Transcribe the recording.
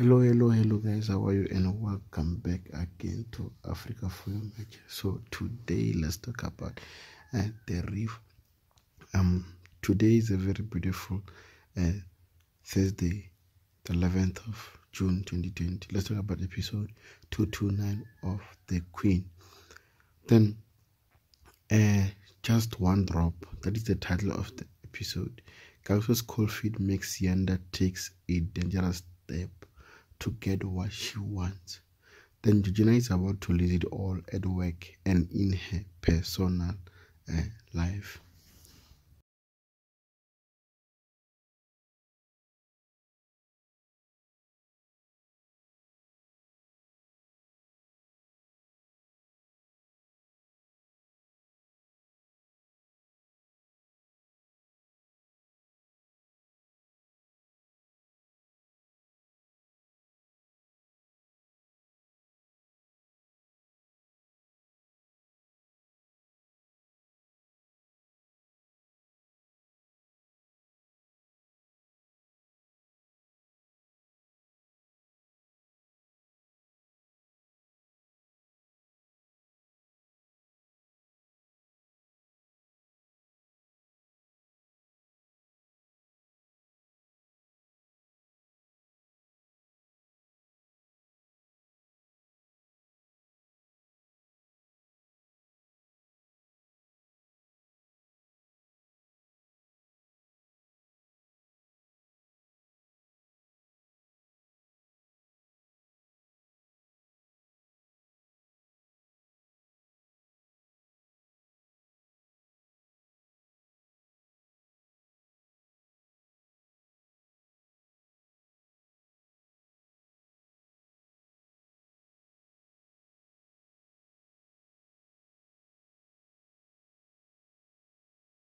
hello hello hello guys how are you and welcome back again to africa forum match so today let's talk about uh, the reef um today is a very beautiful uh, thursday the 11th of june 2020 let's talk about episode 229 of the queen then uh, just one drop that is the title of the episode Gauss's cold feet makes Yanda takes a dangerous step to get what she wants. Then Georgina is about to lose it all at work and in her personal uh, life.